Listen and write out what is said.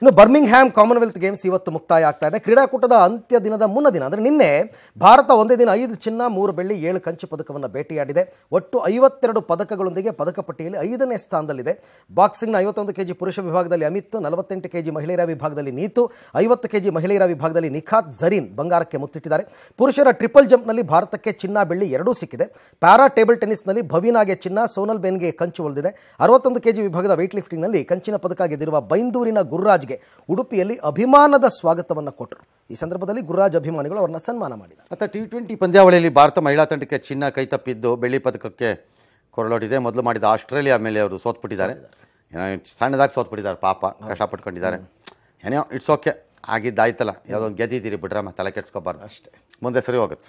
ಇನ್ನು Birmingham Commonwealth games ಇವತ್ತು ಮುಕ್ತಾಯ ಆಗ್ತಾ ಇದೆ ಕ್ರೀಡಾಕೂಟದ ಅಂತ್ಯ ದಿನದ ಮುನ್ನ ದಿನ ಅಂದರೆ ನಿನ್ನೆ ಭಾರತ ಒಂದೇ ದಿನ ಐದು ಚಿನ್ನ ಮೂರು ಬೆಳ್ಳಿ ಏಳು ಕಂಚು ಪದಕವನ್ನು ಭೇಟಿಯಾಡಿದೆ ಒಟ್ಟು ಐವತ್ತೆರಡು ಪದಕಗಳೊಂದಿಗೆ ಪದಕ ಪಟ್ಟಿಯಲ್ಲಿ ಐದನೇ ಸ್ಥಾನದಲ್ಲಿದೆ ಬಾಕ್ಸಿಂಗ್ನ ಐವತ್ತೊಂದು ಕೆಜಿ ಪುರುಷ ವಿಭಾಗದಲ್ಲಿ ಅಮಿತ್ ನಲವತ್ತೆಂಟು ಕೆಜಿ ಮಹಿಳೆಯರ ವಿಭಾಗದಲ್ಲಿ ನೀತು ಐವತ್ತು ಕೆಜಿ ಮಹಿಳೆಯರ ವಿಭಾಗದಲ್ಲಿ ನಿಖಾತ್ ಝರೀನ್ ಬಂಗಾರಕ್ಕೆ ಮುತ್ತಿಟ್ಟಿದ್ದಾರೆ ಪುರುಷರ ಟ್ರಿಪಲ್ ಜಂಪ್ನಲ್ಲಿ ಭಾರತಕ್ಕೆ ಚಿನ್ನ ಬೆಳ್ಳಿ ಎರಡೂ ಸಿಕ್ಕಿದೆ ಪ್ಯಾರಾ ಟೇಬಲ್ ಟೆನಿಸ್ನಲ್ಲಿ ಭವಿನಾಗೆ ಚಿನ್ನ ಸೋನಲ್ ಬೆನ್ಗೆ ಕಂಚು ಒಲಿದಿದೆ ಅರವತ್ತೊಂದು ಕೆಜಿ ವಿಭಾಗದ ವೆಯ್ಟ್ ಲಿಫ್ಟಿಂಗ್ನಲ್ಲಿ ಕಂಚಿನ ಪದಕ ಗೆದ್ದಿರುವ ಬೈಂದೂರಿನ ಗುರುರಾಜ್ ಗುರುರಾಜ್ಗೆ ಉಡುಪಿಯಲ್ಲಿ ಅಭಿಮಾನದ ಸ್ವಾಗತವನ್ನು ಕೊಟ್ಟರು ಈ ಸಂದರ್ಭದಲ್ಲಿ ಗುರುರಾಜ್ ಅಭಿಮಾನಿಗಳು ಅವರನ್ನ ಸನ್ಮಾನ ಮಾಡಿದ್ದಾರೆ ಮತ್ತೆ ಟಿ ಟ್ವೆಂಟಿ ಪಂದ್ಯಾವಳಿಯಲ್ಲಿ ಭಾರತ ಮಹಿಳಾ ತಂಡಕ್ಕೆ ಚಿನ್ನ ಕೈ ತಪ್ಪಿದ್ದು ಬೆಳ್ಳಿ ಪದಕಕ್ಕೆ ಕೊರಳೊಡಿದೆ ಮೊದಲು ಮಾಡಿದ ಆಸ್ಟ್ರೇಲಿಯಾ ಮೇಲೆ ಅವರು ಸೋತ್ಬಿಟ್ಟಿದ್ದಾರೆ ಸಣ್ಣದಾಗಿ ಸೋತ್ಬಿಟ್ಟಿದ್ದಾರೆ ಪಾಪ ಕಷ್ಟಪಟ್ಕೊಂಡಿದ್ದಾರೆ ಏನೋ ಇಟ್ಸ್ ಓಕೆ ಆಗಿದ್ದಾಯ್ತಲ್ಲ ಯಾವುದೊಂದು ಗೆದ್ದಿದ್ದೀರಿ ಬಿಡ್ರಮ್ಮ ತಲೆ ಕೆಡ್ಸ್ಕೊಬಾರ್ದು ಅಷ್ಟೇ ಮುಂದೆ ಸರಿ ಹೋಗುತ್ತೆ